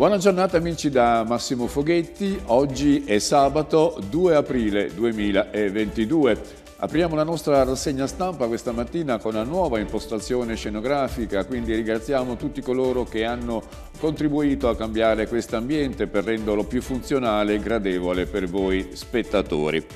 Buona giornata amici da Massimo Foghetti, oggi è sabato 2 aprile 2022. Apriamo la nostra rassegna stampa questa mattina con una nuova impostazione scenografica, quindi ringraziamo tutti coloro che hanno contribuito a cambiare questo ambiente per renderlo più funzionale e gradevole per voi spettatori.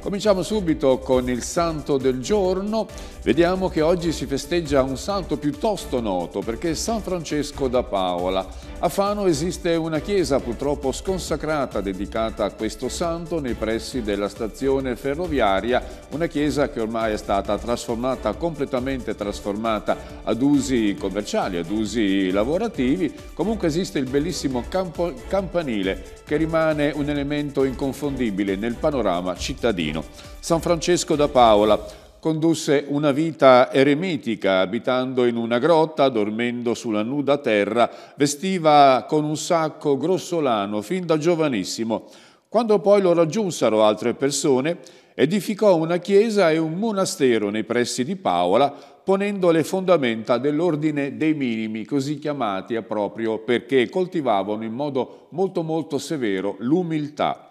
Cominciamo subito con il santo del giorno. Vediamo che oggi si festeggia un santo piuttosto noto perché è San Francesco da Paola. A Fano esiste una chiesa purtroppo sconsacrata dedicata a questo santo nei pressi della stazione ferroviaria, una chiesa che ormai è stata trasformata, completamente trasformata ad usi commerciali, ad usi lavorativi. Comunque esiste il bellissimo campo, campanile che rimane un elemento inconfondibile nel panorama cittadino. San Francesco da Paola Condusse una vita eremitica, abitando in una grotta, dormendo sulla nuda terra, vestiva con un sacco grossolano fin da giovanissimo. Quando poi lo raggiunsero altre persone, edificò una chiesa e un monastero nei pressi di Paola, ponendo le fondamenta dell'ordine dei minimi, così chiamati proprio perché coltivavano in modo molto molto severo l'umiltà.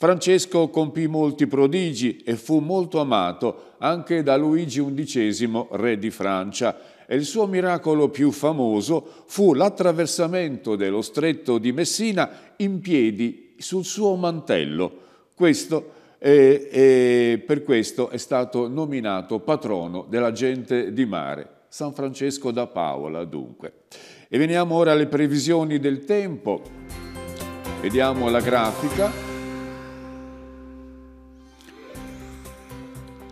Francesco compì molti prodigi e fu molto amato anche da Luigi XI, re di Francia, e il suo miracolo più famoso fu l'attraversamento dello stretto di Messina in piedi sul suo mantello. Questo e, e per questo è stato nominato patrono della gente di mare, San Francesco da Paola dunque. E veniamo ora alle previsioni del tempo. Vediamo la grafica.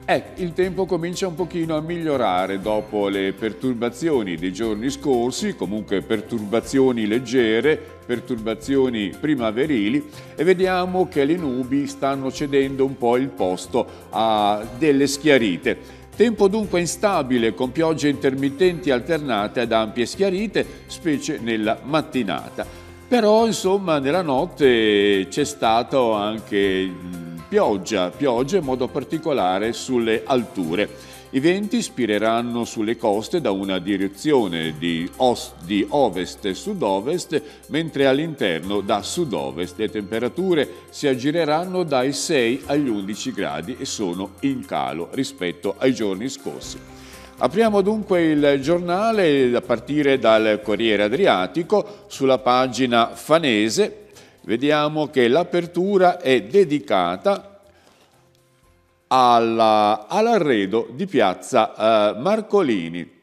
Ecco, il tempo comincia un pochino a migliorare dopo le perturbazioni dei giorni scorsi, comunque perturbazioni leggere, perturbazioni primaverili e vediamo che le nubi stanno cedendo un po' il posto a delle schiarite. Tempo dunque instabile con piogge intermittenti alternate ad ampie schiarite, specie nella mattinata. Però insomma nella notte c'è stato anche pioggia, pioggia in modo particolare sulle alture. I venti spireranno sulle coste da una direzione di, di ovest e sud-ovest, mentre all'interno da sud-ovest. Le temperature si aggireranno dai 6 agli 11 gradi e sono in calo rispetto ai giorni scorsi. Apriamo dunque il giornale a partire dal Corriere Adriatico sulla pagina fanese vediamo che l'apertura è dedicata all'arredo di piazza eh, Marcolini.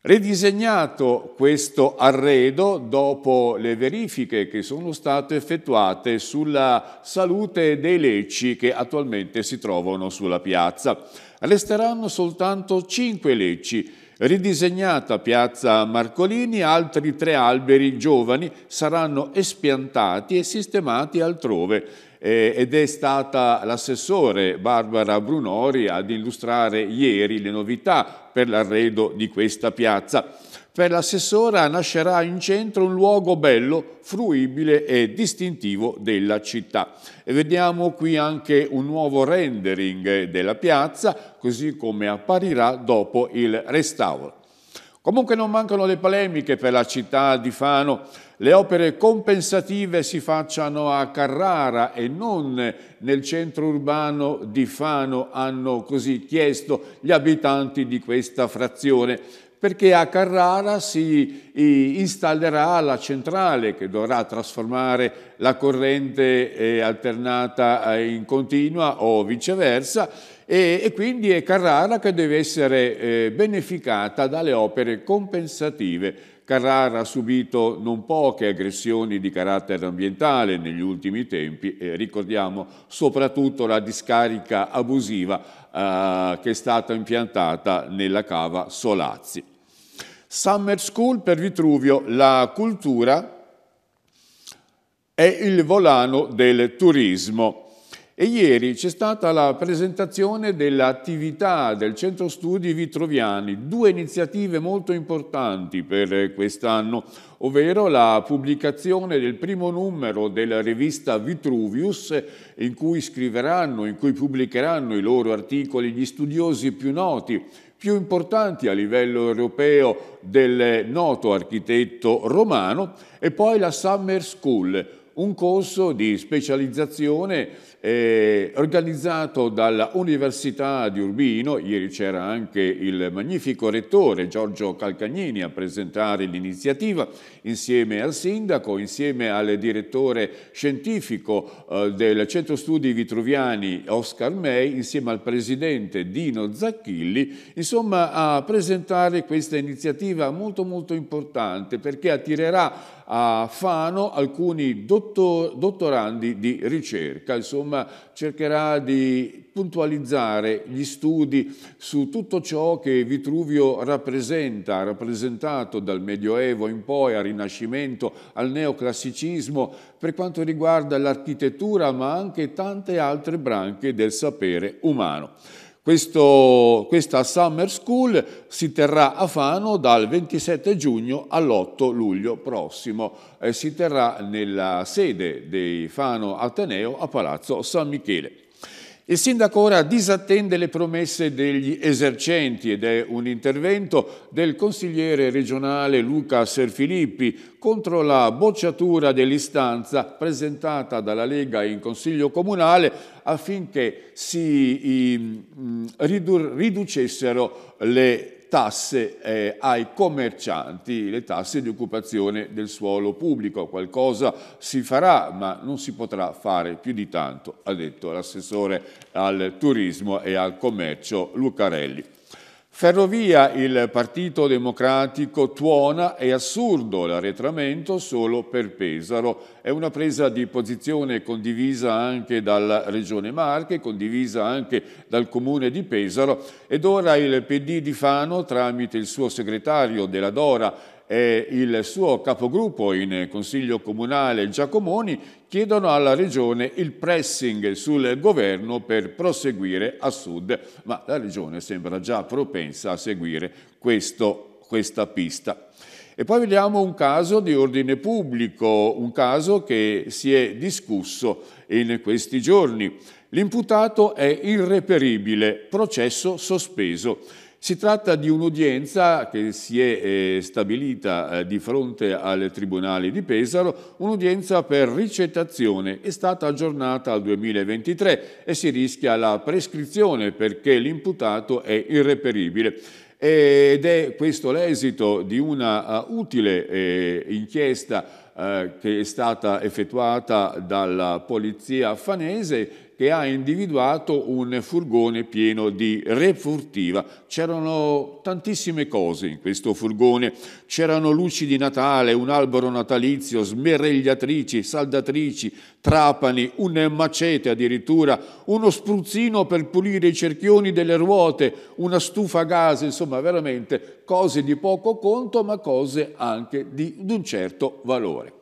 Ridisegnato questo arredo dopo le verifiche che sono state effettuate sulla salute dei lecci che attualmente si trovano sulla piazza. Resteranno soltanto 5 lecci Ridisegnata piazza Marcolini, altri tre alberi giovani saranno espiantati e sistemati altrove eh, ed è stata l'assessore Barbara Brunori ad illustrare ieri le novità per l'arredo di questa piazza. Per l'assessora nascerà in centro un luogo bello, fruibile e distintivo della città. E vediamo qui anche un nuovo rendering della piazza, così come apparirà dopo il restauro. Comunque non mancano le polemiche per la città di Fano. Le opere compensative si facciano a Carrara e non nel centro urbano di Fano, hanno così chiesto gli abitanti di questa frazione perché a Carrara si installerà la centrale che dovrà trasformare la corrente eh, alternata eh, in continua o viceversa e, quindi è Carrara che deve essere eh, beneficata dalle opere compensative Carrara ha subito non poche aggressioni di carattere ambientale negli ultimi tempi, eh, ricordiamo soprattutto la discarica abusiva eh, che è stata impiantata nella cava Solazzi. Summer School per Vitruvio, la cultura è il volano del turismo. E ieri c'è stata la presentazione dell'attività del Centro Studi Vitroviani, due iniziative molto importanti per quest'anno, ovvero la pubblicazione del primo numero della rivista Vitruvius, in cui scriveranno, in cui pubblicheranno i loro articoli gli studiosi più noti più importanti a livello europeo del noto architetto romano e poi la Summer School, un corso di specializzazione eh, organizzato dalla Università di Urbino, ieri c'era anche il magnifico rettore Giorgio Calcagnini a presentare l'iniziativa, insieme al sindaco, insieme al direttore scientifico eh, del Centro Studi Vitruviani Oscar May, insieme al presidente Dino Zacchilli, insomma a presentare questa iniziativa molto molto importante perché attirerà a Fano alcuni dottor, dottorandi di ricerca, insomma cercherà di puntualizzare gli studi su tutto ciò che Vitruvio rappresenta, rappresentato dal Medioevo in poi al Rinascimento, al neoclassicismo, per quanto riguarda l'architettura ma anche tante altre branche del sapere umano. Questo, questa Summer School si terrà a Fano dal 27 giugno all'8 luglio prossimo e si terrà nella sede dei Fano Ateneo a Palazzo San Michele. Il sindaco ora disattende le promesse degli esercenti ed è un intervento del consigliere regionale Luca Serfilippi contro la bocciatura dell'istanza presentata dalla Lega in Consiglio Comunale affinché si i, ridu riducessero le tasse eh, ai commercianti, le tasse di occupazione del suolo pubblico. Qualcosa si farà, ma non si potrà fare più di tanto, ha detto l'assessore al turismo e al commercio Lucarelli. Ferrovia il Partito Democratico tuona è assurdo l'arretramento solo per Pesaro. È una presa di posizione condivisa anche dalla Regione Marche, condivisa anche dal Comune di Pesaro ed ora il PD di Fano tramite il suo segretario della Dora e il suo capogruppo in Consiglio Comunale Giacomoni chiedono alla Regione il pressing sul governo per proseguire a sud, ma la Regione sembra già propensa a seguire questo, questa pista. E poi vediamo un caso di ordine pubblico, un caso che si è discusso in questi giorni. L'imputato è irreperibile, processo sospeso. Si tratta di un'udienza che si è eh, stabilita eh, di fronte al Tribunale di Pesaro, un'udienza per ricettazione, è stata aggiornata al 2023 e si rischia la prescrizione perché l'imputato è irreperibile. Ed è questo l'esito di una eh, utile inchiesta che è stata effettuata dalla polizia fanese che ha individuato un furgone pieno di refurtiva. C'erano tantissime cose in questo furgone. C'erano luci di Natale, un albero natalizio, smerregliatrici, saldatrici, trapani, un macete addirittura, uno spruzzino per pulire i cerchioni delle ruote, una stufa a gas, insomma veramente cose di poco conto ma cose anche di, di un certo valore.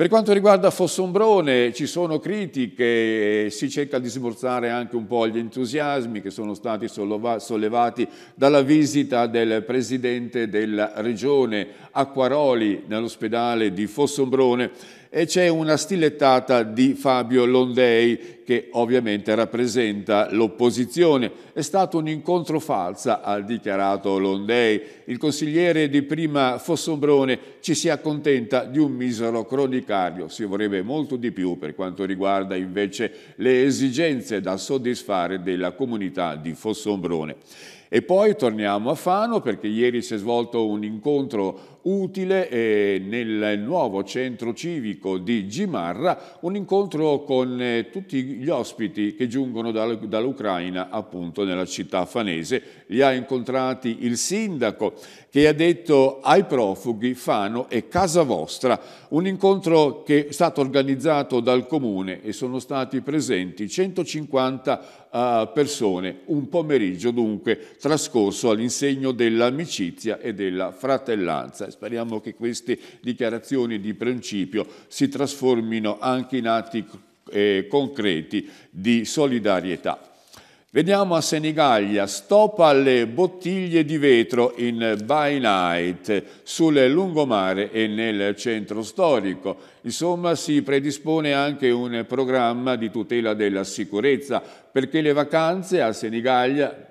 Per quanto riguarda Fossombrone ci sono critiche, si cerca di smorzare anche un po' gli entusiasmi che sono stati sollevati dalla visita del presidente della regione Acquaroli nell'ospedale di Fossombrone e c'è una stilettata di Fabio Londei che ovviamente rappresenta l'opposizione. È stato un incontro falsa, ha dichiarato Londei. Il consigliere di prima Fossombrone ci si accontenta di un misero cronicario, si vorrebbe molto di più per quanto riguarda invece le esigenze da soddisfare della comunità di Fossombrone. E poi torniamo a Fano perché ieri si è svolto un incontro utile eh, nel nuovo centro civico di Gimarra un incontro con eh, tutti gli ospiti che giungono dall'Ucraina appunto nella città fanese. Li ha incontrati il sindaco che ha detto ai profughi Fano è casa vostra, un incontro che è stato organizzato dal comune e sono stati presenti 150 uh, eh, persone, un pomeriggio dunque trascorso all'insegno dell'amicizia e della fratellanza speriamo che queste dichiarazioni di principio si trasformino anche in atti eh, concreti di solidarietà. Veniamo a Senigallia, stop alle bottiglie di vetro in By Night, sul lungomare e nel centro storico. Insomma si predispone anche un programma di tutela della sicurezza perché le vacanze a Senigallia,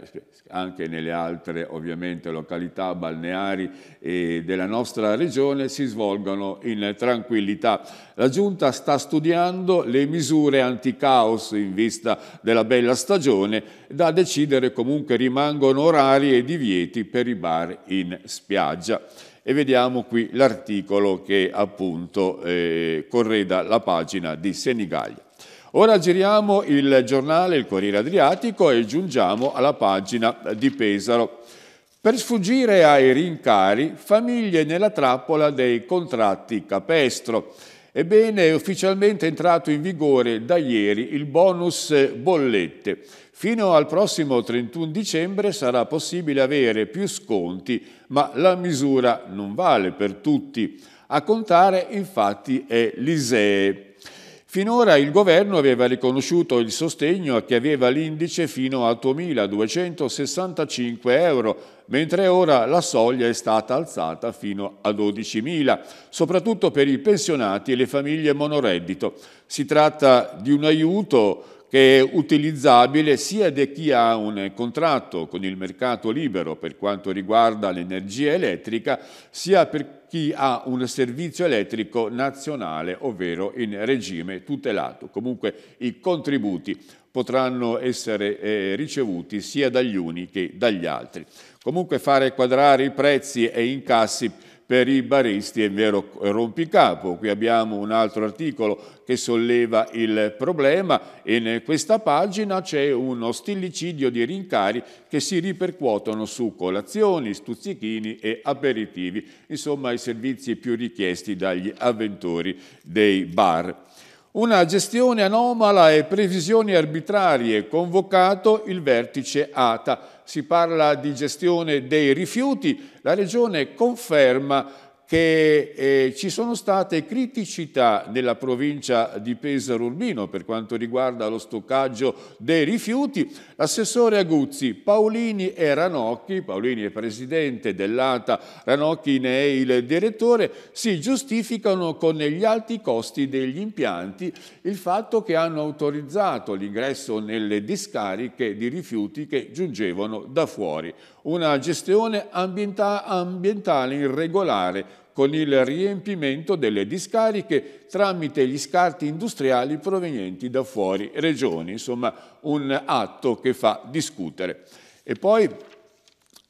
anche nelle altre ovviamente località balneari della nostra regione si svolgano in tranquillità. La Giunta sta studiando le misure anticaos in vista della bella stagione, da decidere comunque rimangono orari e divieti per i bar in spiaggia. E vediamo qui l'articolo che appunto eh, correda la pagina di Senigallia. Ora giriamo il giornale Il Corriere Adriatico e giungiamo alla pagina di Pesaro. Per sfuggire ai rincari, famiglie nella trappola dei contratti capestro. Ebbene, è ufficialmente entrato in vigore da ieri il bonus bollette. Fino al prossimo 31 dicembre sarà possibile avere più sconti, ma la misura non vale per tutti. A contare infatti è l'ISEE. Finora il governo aveva riconosciuto il sostegno a chi aveva l'indice fino a 8.265 euro, mentre ora la soglia è stata alzata fino a 12.000, soprattutto per i pensionati e le famiglie monoreddito. Si tratta di un aiuto che è utilizzabile sia da chi ha un contratto con il mercato libero per quanto riguarda l'energia elettrica, sia per chi ha un servizio elettrico nazionale, ovvero in regime tutelato. Comunque i contributi potranno essere eh, ricevuti sia dagli uni che dagli altri. Comunque fare quadrare i prezzi e incassi per i baristi è vero rompicapo. Qui abbiamo un altro articolo che solleva il problema e in questa pagina c'è uno stillicidio di rincari che si ripercuotono su colazioni, stuzzichini e aperitivi, insomma i servizi più richiesti dagli avventori dei bar una gestione anomala e previsioni arbitrarie, convocato il vertice ATA. Si parla di gestione dei rifiuti, la Regione conferma che eh, ci sono state criticità nella provincia di Pesaro Urbino per quanto riguarda lo stoccaggio dei rifiuti. L'assessore Aguzzi, Paolini e Ranocchi, Paolini è presidente dell'ATA, Ranocchi ne è il direttore, si giustificano con gli alti costi degli impianti il fatto che hanno autorizzato l'ingresso nelle discariche di rifiuti che giungevano da fuori. Una gestione ambienta ambientale irregolare con il riempimento delle discariche tramite gli scarti industriali provenienti da fuori regioni, insomma un atto che fa discutere. E poi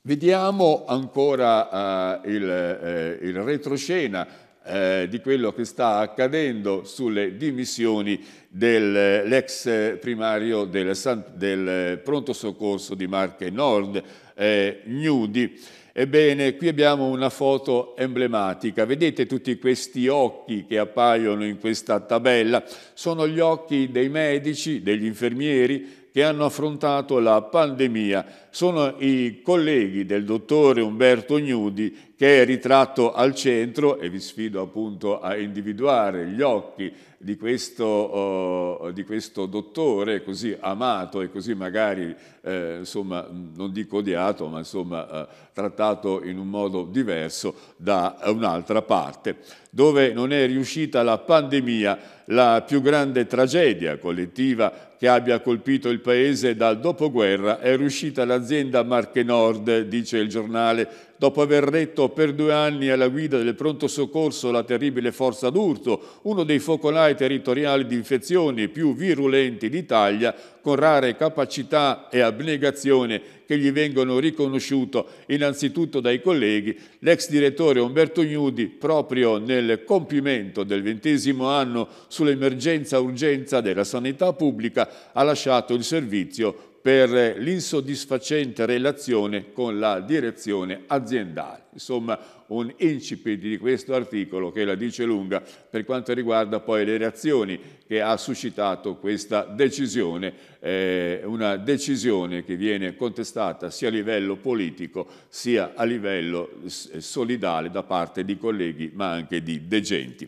vediamo ancora eh, il, eh, il retroscena eh, di quello che sta accadendo sulle dimissioni dell'ex primario del, del, pronto soccorso di Marche Nord, eh, Gnudi. Ebbene, qui abbiamo una foto emblematica. Vedete tutti questi occhi che appaiono in questa tabella? Sono gli occhi dei medici, degli infermieri che hanno affrontato la pandemia. Sono i colleghi del dottore Umberto Gnudi che è ritratto al centro e vi sfido appunto a individuare gli occhi di questo, oh, di questo dottore così amato e così magari, eh, insomma, non dico odiato, ma insomma eh, trattato in un modo diverso da un'altra parte, dove non è riuscita la pandemia, la più grande tragedia collettiva che abbia colpito il paese dal dopoguerra, è riuscita l'azienda Marche Nord, dice il giornale dopo aver retto per due anni alla guida del pronto soccorso la terribile forza d'urto, uno dei focolai territoriali di infezioni più virulenti d'Italia, con rare capacità e abnegazione che gli vengono riconosciuto innanzitutto dai colleghi, l'ex direttore Umberto Gnudi, proprio nel compimento del ventesimo anno sull'emergenza-urgenza della sanità pubblica, ha lasciato il servizio per l'insoddisfacente relazione con la direzione aziendale. Insomma, un incipit di questo articolo che la dice lunga per quanto riguarda poi le reazioni che ha suscitato questa decisione, eh, una decisione che viene contestata sia a livello politico sia a livello solidale da parte di colleghi ma anche di degenti.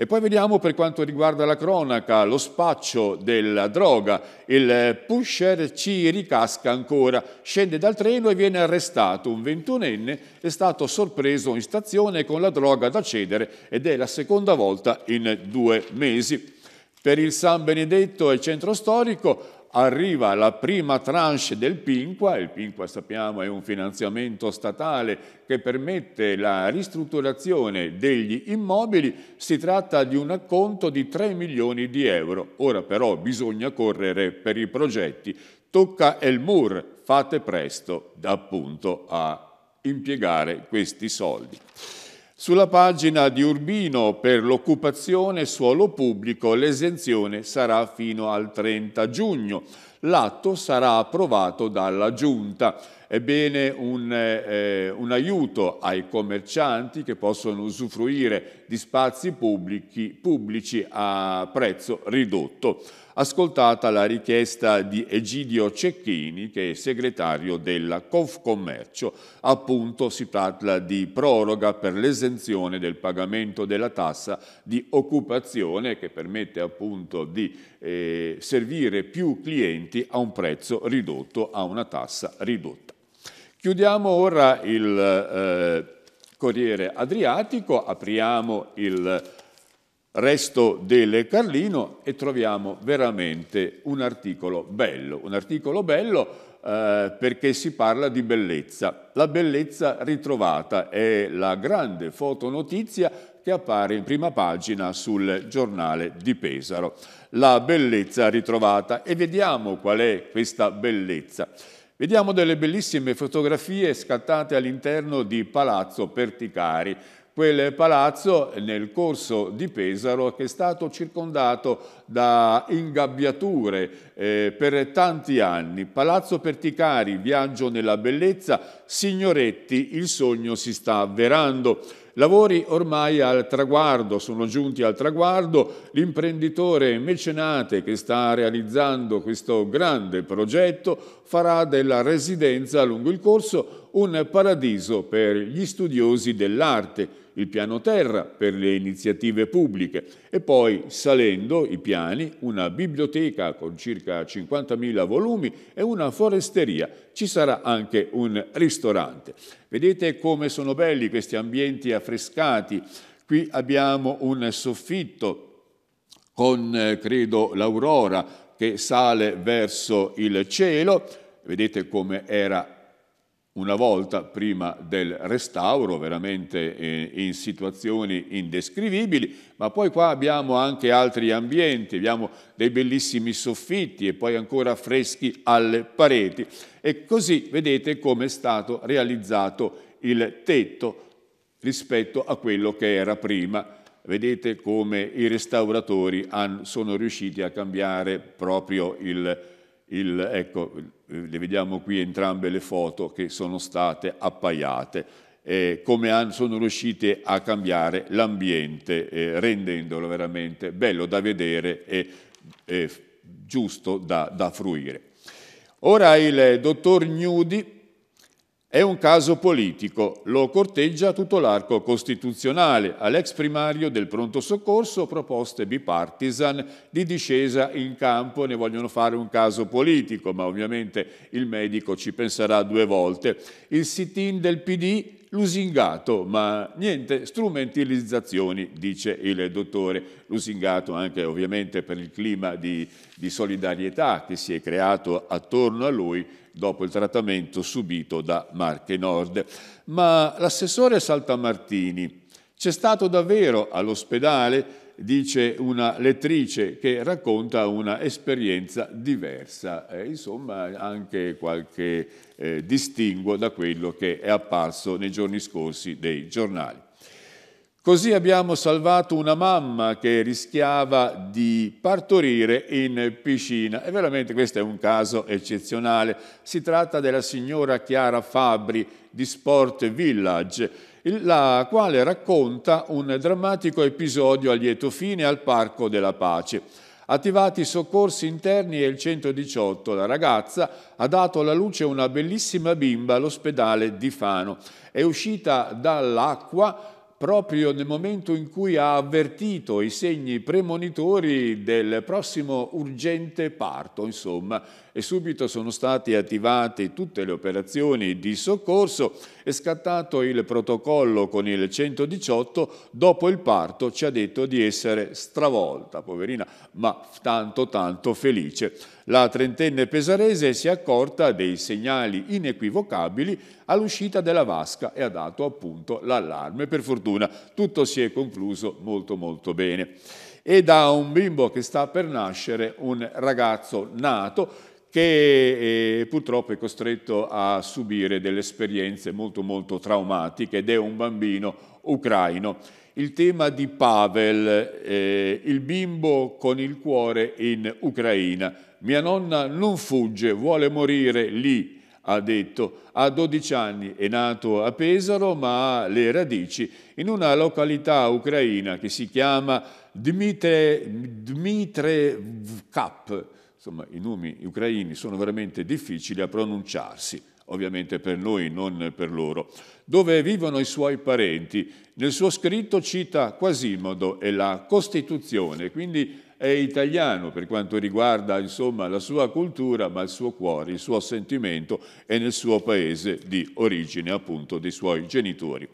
E poi vediamo per quanto riguarda la cronaca, lo spaccio della droga. Il eh, pusher ci ricasca ancora, scende dal treno e viene arrestato. Un ventunenne è stato sorpreso in stazione con la droga da cedere ed è la seconda volta in due mesi. Per il San Benedetto e il centro storico arriva la prima tranche del Pinqua, il Pinqua sappiamo è un finanziamento statale che permette la ristrutturazione degli immobili, si tratta di un acconto di 3 milioni di euro. Ora però bisogna correre per i progetti. Tocca El Mur, fate presto appunto a impiegare questi soldi. Sulla pagina di Urbino per l'occupazione suolo pubblico l'esenzione sarà fino al 30 giugno l'atto sarà approvato dalla Giunta. Ebbene, un, eh, un, aiuto ai commercianti che possono usufruire di spazi pubblici, pubblici a prezzo ridotto. Ascoltata la richiesta di Egidio Cecchini, che è segretario della Confcommercio. Appunto, si tratta di proroga per l'esenzione del pagamento della tassa di occupazione, che permette appunto di eh, servire più clienti clienti a un prezzo ridotto, a una tassa ridotta. Chiudiamo ora il eh, Corriere Adriatico, apriamo il resto del Carlino e troviamo veramente un articolo bello, un articolo bello eh, perché si parla di bellezza. La bellezza ritrovata è la grande fotonotizia che appare in prima pagina sul giornale di Pesaro. La bellezza ritrovata e vediamo qual è questa bellezza. Vediamo delle bellissime fotografie scattate all'interno di Palazzo Perticari, quel palazzo nel corso di Pesaro che è stato circondato da ingabbiature eh, per tanti anni. Palazzo Perticari, viaggio nella bellezza, signoretti, il sogno si sta avverando. Lavori ormai al traguardo, sono giunti al traguardo, l'imprenditore mecenate che sta realizzando questo grande progetto farà della residenza lungo il corso un paradiso per gli studiosi dell'arte, il piano terra per le iniziative pubbliche e poi, salendo i piani, una biblioteca con circa 50.000 volumi e una foresteria. Ci sarà anche un ristorante. Vedete come sono belli questi ambienti affrescati. Qui abbiamo un soffitto con, eh, credo, l'aurora che sale verso il cielo, vedete come era una volta prima del restauro, veramente eh, in situazioni indescrivibili, ma poi qua abbiamo anche altri ambienti, abbiamo dei bellissimi soffitti e poi ancora freschi alle pareti. E così vedete come è stato realizzato il tetto rispetto a quello che era prima. Vedete come i restauratori han, sono riusciti a cambiare proprio il, il, ecco, le vediamo qui entrambe le foto che sono state appaiate, eh, come han, sono riusciti a cambiare l'ambiente, eh, rendendolo veramente bello da vedere e, e giusto da, da fruire. Ora il dottor Gnudi è un caso politico, lo corteggia tutto l'arco costituzionale, all'ex primario del pronto soccorso proposte bipartisan di discesa in campo, ne vogliono fare un caso politico, ma ovviamente il medico ci penserà due volte. Il sit-in del PD lusingato, ma niente strumentalizzazioni, dice il dottore. Lusingato anche ovviamente per il clima di, di solidarietà che si è creato attorno a lui dopo il trattamento subito da Marche Nord. Ma l'assessore Saltamartini c'è stato davvero all'ospedale dice una lettrice che racconta una esperienza diversa, eh, insomma anche qualche eh, distinguo da quello che è apparso nei giorni scorsi dei giornali. Così abbiamo salvato una mamma che rischiava di partorire in piscina. E veramente questo è un caso eccezionale. Si tratta della signora Chiara Fabri di Sport Village la quale racconta un drammatico episodio a lieto fine al Parco della Pace. Attivati i soccorsi interni e il 118, la ragazza ha dato alla luce una bellissima bimba all'ospedale di Fano. È uscita dall'acqua proprio nel momento in cui ha avvertito i segni premonitori del prossimo urgente parto, insomma, e subito sono state attivate tutte le operazioni di soccorso, è scattato il protocollo con il 118, dopo il parto ci ha detto di essere stravolta, poverina, ma tanto tanto felice. La trentenne pesarese si è accorta dei segnali inequivocabili all'uscita della vasca e ha dato appunto l'allarme. Per fortuna tutto si è concluso molto molto bene. E da un bimbo che sta per nascere un ragazzo nato che eh, purtroppo è costretto a subire delle esperienze molto molto traumatiche ed è un bambino ucraino il tema di Pavel, eh, il bimbo con il cuore in Ucraina. Mia nonna non fugge, vuole morire lì, ha detto. Ha 12 anni è nato a Pesaro, ma ha le radici in una località ucraina che si chiama Dmitre, Dmitrevkap. Insomma, i nomi ucraini sono veramente difficili a pronunciarsi ovviamente per noi, non per loro, dove vivono i suoi parenti. Nel suo scritto cita Quasimodo e la Costituzione, quindi è italiano per quanto riguarda insomma, la sua cultura, ma il suo cuore, il suo sentimento è nel suo paese di origine, appunto, dei suoi genitori.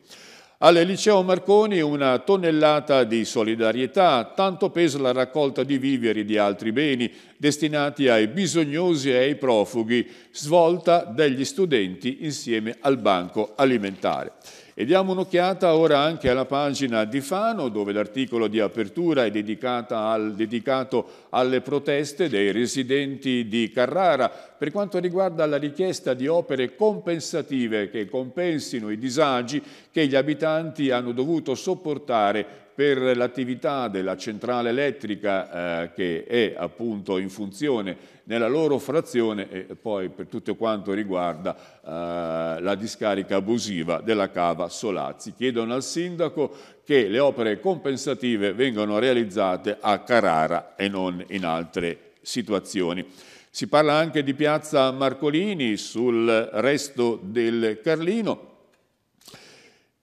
Al liceo Marconi una tonnellata di solidarietà, tanto pesa la raccolta di viveri e di altri beni destinati ai bisognosi e ai profughi, svolta dagli studenti insieme al banco alimentare. E diamo un'occhiata ora anche alla pagina di Fano, dove l'articolo di apertura è al, dedicato alle proteste dei residenti di Carrara per quanto riguarda la richiesta di opere compensative che compensino i disagi che gli abitanti hanno dovuto sopportare per l'attività della centrale elettrica eh, che è appunto in funzione nella loro frazione e poi per tutto quanto riguarda eh, la discarica abusiva della cava Solazzi. Chiedono al sindaco che le opere compensative vengano realizzate a Carrara e non in altre situazioni. Si parla anche di piazza Marcolini sul resto del Carlino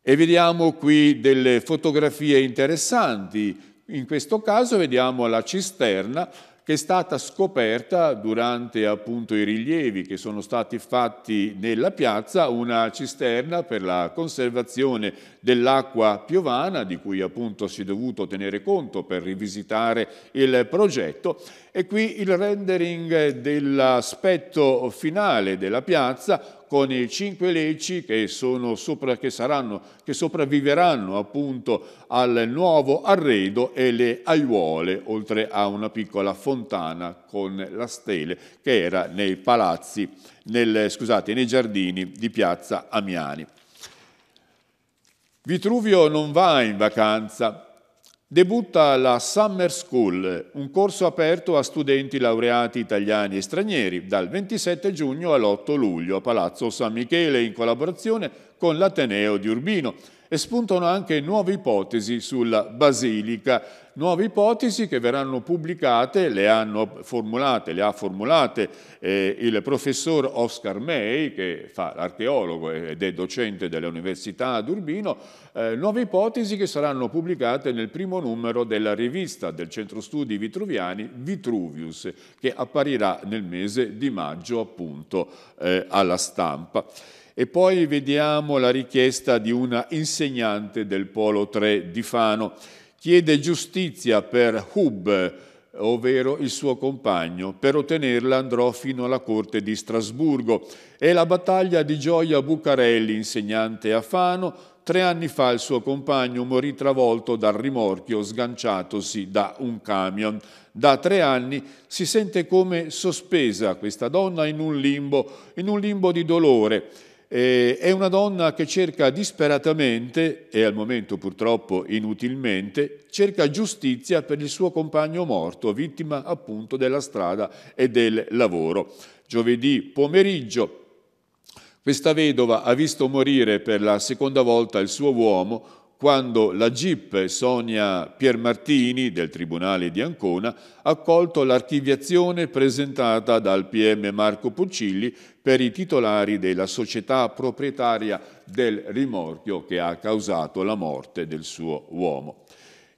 e vediamo qui delle fotografie interessanti. In questo caso vediamo la cisterna che è stata scoperta durante appunto i rilievi che sono stati fatti nella piazza, una cisterna per la conservazione dell'acqua piovana di cui appunto si è dovuto tenere conto per rivisitare il progetto e qui il rendering dell'aspetto finale della piazza con i cinque leci che, sopra, che, saranno, che sopravviveranno appunto al nuovo arredo e le aiuole, oltre a una piccola fontana con la stele che era nei palazzi, nel, scusate, nei giardini di piazza Amiani. Vitruvio non va in vacanza, debutta la Summer School, un corso aperto a studenti laureati italiani e stranieri dal 27 giugno all'8 luglio a Palazzo San Michele in collaborazione con l'Ateneo di Urbino e spuntano anche nuove ipotesi sulla basilica, nuove ipotesi che verranno pubblicate, le hanno formulate, le ha formulate eh, il professor Oscar May, che fa l'archeologo ed è docente dell'Università ad Urbino, eh, nuove ipotesi che saranno pubblicate nel primo numero della rivista del Centro Studi Vitruviani Vitruvius, che apparirà nel mese di maggio appunto eh, alla stampa. E poi vediamo la richiesta di una insegnante del Polo 3 di Fano. Chiede giustizia per Hub, ovvero il suo compagno. Per ottenerla andrò fino alla corte di Strasburgo. È la battaglia di Gioia Bucarelli, insegnante a Fano. Tre anni fa il suo compagno morì travolto dal rimorchio sganciatosi da un camion. Da tre anni si sente come sospesa questa donna in un limbo, in un limbo di dolore eh, è una donna che cerca disperatamente, e al momento purtroppo inutilmente, cerca giustizia per il suo compagno morto, vittima appunto della strada e del lavoro. Giovedì pomeriggio questa vedova ha visto morire per la seconda volta il suo uomo, quando la GIP Sonia Piermartini del Tribunale di Ancona ha colto l'archiviazione presentata dal PM Marco Puccilli per i titolari della società proprietaria del rimorchio che ha causato la morte del suo uomo.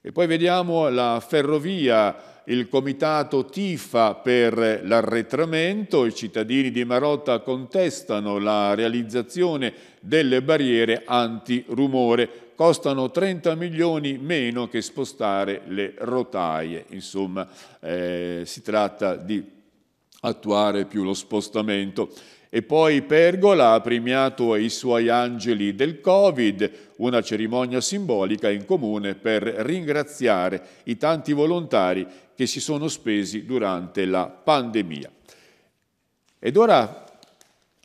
E poi vediamo la ferrovia il comitato tifa per l'arretramento, i cittadini di Marotta contestano la realizzazione delle barriere antirumore, costano 30 milioni meno che spostare le rotaie, insomma eh, si tratta di attuare più lo spostamento. E poi Pergola ha premiato i suoi angeli del Covid, una cerimonia simbolica in comune per ringraziare i tanti volontari che si sono spesi durante la pandemia. Ed ora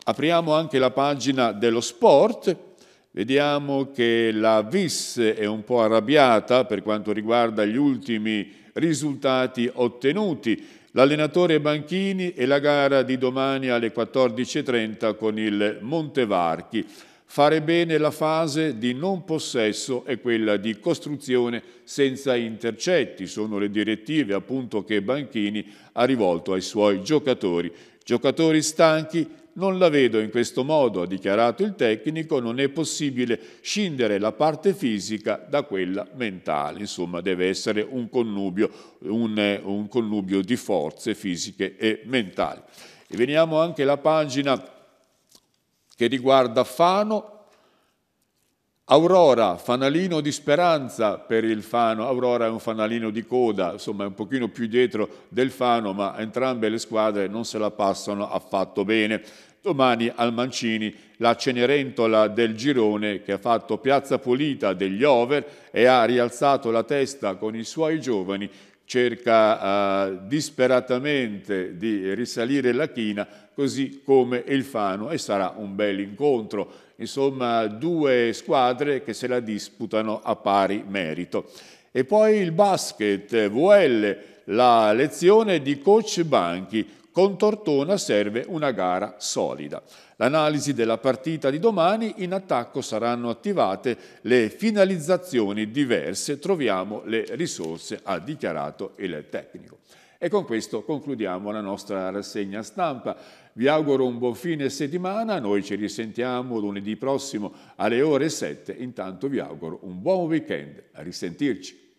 apriamo anche la pagina dello sport. Vediamo che la VIS è un po' arrabbiata per quanto riguarda gli ultimi risultati ottenuti. L'allenatore Banchini e la gara di domani alle 14.30 con il Montevarchi. Fare bene la fase di non possesso è quella di costruzione senza intercetti, sono le direttive appunto che Banchini ha rivolto ai suoi giocatori. Giocatori stanchi non la vedo in questo modo, ha dichiarato il tecnico, non è possibile scindere la parte fisica da quella mentale, insomma deve essere un connubio, un, un connubio di forze fisiche e mentali. E veniamo anche alla pagina che riguarda Fano, Aurora, fanalino di speranza per il Fano, Aurora è un fanalino di coda, insomma è un pochino più dietro del Fano, ma entrambe le squadre non se la passano affatto bene. Domani al Mancini la Cenerentola del Girone che ha fatto piazza pulita degli over e ha rialzato la testa con i suoi giovani, cerca eh, disperatamente di risalire la china, così come il Fano e sarà un bel incontro. Insomma, due squadre che se la disputano a pari merito. E poi il basket VL, la lezione di coach Banchi. Con Tortona serve una gara solida. L'analisi della partita di domani in attacco saranno attivate le finalizzazioni diverse, troviamo le risorse, ha dichiarato il tecnico. E con questo concludiamo la nostra rassegna stampa. Vi auguro un buon fine settimana, noi ci risentiamo lunedì prossimo alle ore 7, intanto vi auguro un buon weekend, a risentirci.